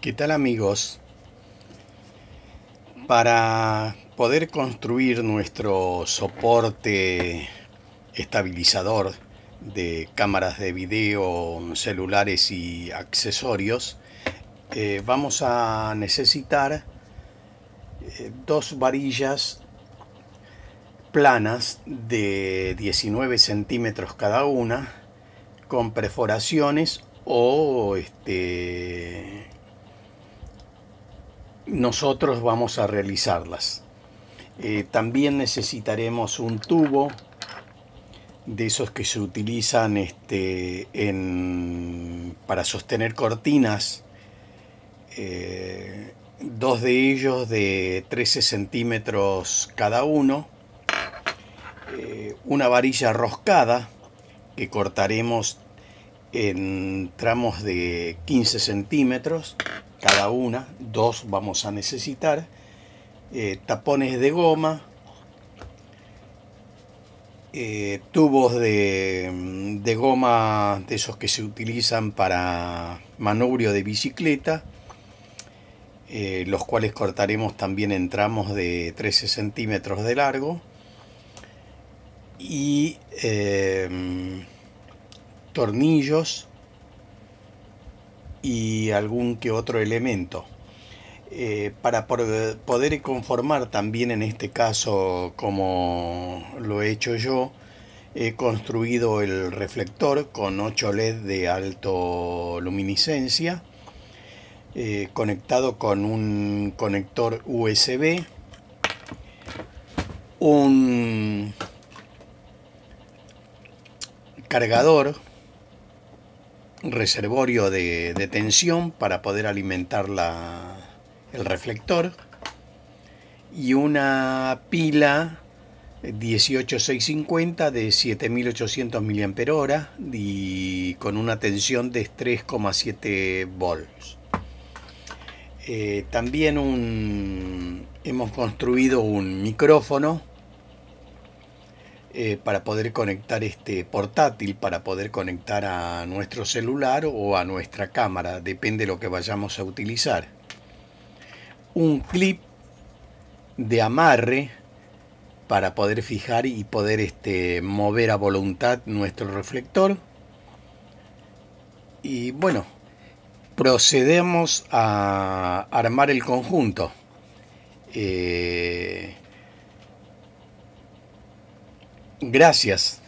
¿Qué tal amigos? Para poder construir nuestro soporte estabilizador de cámaras de video, celulares y accesorios, eh, vamos a necesitar eh, dos varillas planas de 19 centímetros cada una con perforaciones o este, nosotros vamos a realizarlas. Eh, también necesitaremos un tubo de esos que se utilizan este, en, para sostener cortinas. Eh, dos de ellos de 13 centímetros cada uno. Eh, una varilla roscada que cortaremos en tramos de 15 centímetros cada una, dos vamos a necesitar, eh, tapones de goma, eh, tubos de, goma de esos que se utilizan para manubrio de bicicleta, eh, los cuales cortaremos también en tramos de 13 centímetros de largo y tornillos y algún que otro elemento. Eh, para poder conformar también en este caso, como lo he hecho yo, he construido el reflector con 8 LED de alto luminiscencia, eh, conectado con un conector USB, un cargador reservorio de, tensión para poder alimentar el reflector y una pila 18650 de 7800 mAh y con una tensión de 3,7 volts. Eh, también un, hemos construido un micrófono eh, para poder conectar este portátil, para poder conectar a nuestro celular o a nuestra cámara, depende de lo que vayamos a utilizar. Un clip de amarre para poder fijar y poder este, mover a voluntad nuestro reflector. Y bueno, procedemos a armar el conjunto. Eh, Gracias.